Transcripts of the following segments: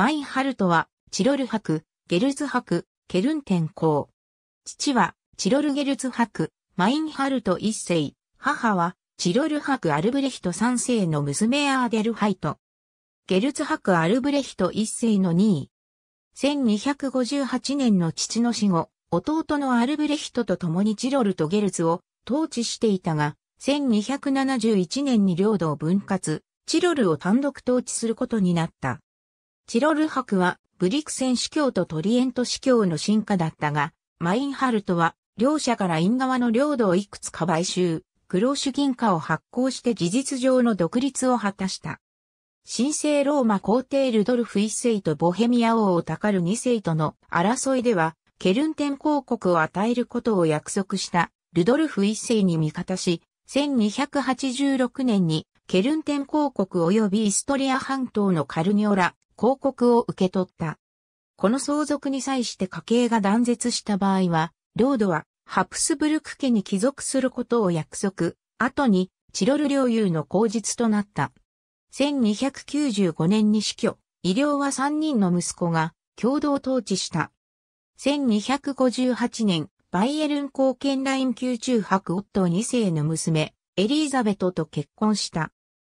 マインハルトは、チロル博、ゲルツ博、ケルン天皇。父は、チロルゲルツ博、マインハルト一世。母は、チロル博アルブレヒト三世の娘アーデルハイト。ゲルツ博アルブレヒト一世の2位。1258年の父の死後、弟のアルブレヒトと共にチロルとゲルツを統治していたが、1271年に領土を分割、チロルを単独統治することになった。チロル博はブリクセン司教とトリエント司教の進化だったが、マインハルトは両者からイン側の領土をいくつか買収、クローシュ銀貨を発行して事実上の独立を果たした。神聖ローマ皇帝ルドルフ一世とボヘミア王をたかる二世との争いでは、ケルンテン公国を与えることを約束したルドルフ一世に味方し、1286年にケルンテン公国及びイストリア半島のカルニョラ、広告を受け取った。この相続に際して家計が断絶した場合は、領土はハプスブルク家に帰属することを約束、後にチロル領有の口実となった。1295年に死去、医療は3人の息子が共同統治した。1258年、バイエルン貢献ライン宮中博夫2世の娘、エリーザベトと結婚した。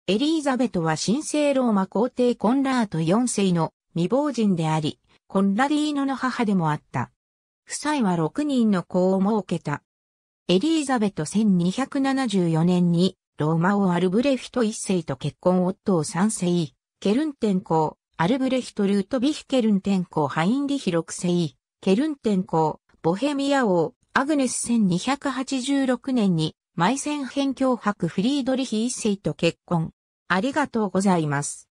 エリーザベトは神聖ローマ皇帝コンラート4世の未亡人であり、コンラディーノの母でもあった。夫妻は6人の子を設けた。エリーザベト1274年にローマ王アルブレヒト1世と結婚夫を3世、ケルンテン公、アルブレヒトルートビヒケルンテン公ハインリヒ6世、ケルンテン公、ボヘミア王、アグネス1286年にマイセン辺境博フリードリヒ一世と結婚。ありがとうございます。